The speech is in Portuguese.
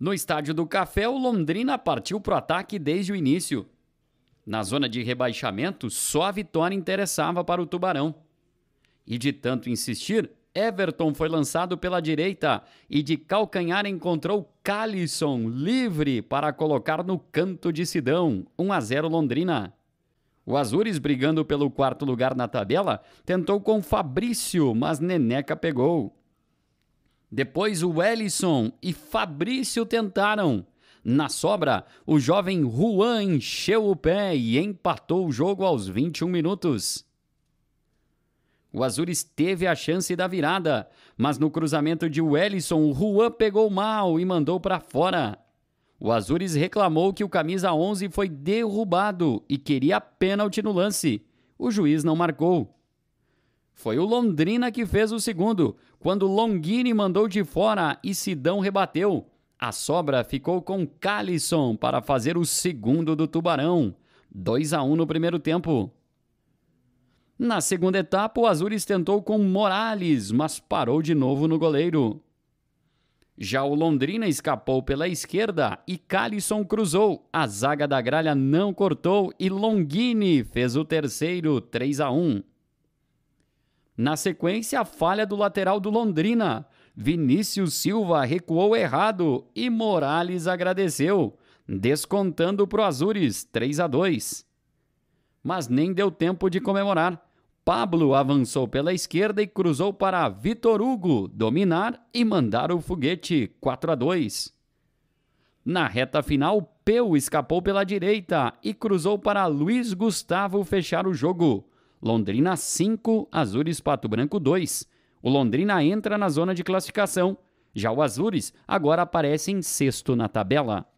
No estádio do Café, o Londrina partiu para o ataque desde o início. Na zona de rebaixamento, só a vitória interessava para o Tubarão. E de tanto insistir, Everton foi lançado pela direita e de calcanhar encontrou Callison livre para colocar no canto de Sidão, 1 a 0 Londrina. O Azures, brigando pelo quarto lugar na tabela, tentou com Fabrício, mas Neneca pegou. Depois o Ellison e Fabrício tentaram. Na sobra, o jovem Juan encheu o pé e empatou o jogo aos 21 minutos. O Azures teve a chance da virada, mas no cruzamento de Wellison, o Juan pegou mal e mandou para fora. O Azures reclamou que o camisa 11 foi derrubado e queria pênalti no lance. O juiz não marcou. Foi o Londrina que fez o segundo, quando Longini mandou de fora e Sidão rebateu. A sobra ficou com Calisson para fazer o segundo do Tubarão. 2 a 1 no primeiro tempo. Na segunda etapa, o Azures tentou com Morales, mas parou de novo no goleiro. Já o Londrina escapou pela esquerda e Calisson cruzou. A zaga da gralha não cortou e Longini fez o terceiro, 3 a 1. Na sequência, a falha do lateral do Londrina. Vinícius Silva recuou errado e Morales agradeceu, descontando para o Azures 3 a 2. Mas nem deu tempo de comemorar. Pablo avançou pela esquerda e cruzou para Vitor Hugo dominar e mandar o foguete 4 a 2. Na reta final, Peu escapou pela direita e cruzou para Luiz Gustavo fechar o jogo Londrina 5, Azures Pato Branco 2. O Londrina entra na zona de classificação. Já o Azures agora aparece em sexto na tabela.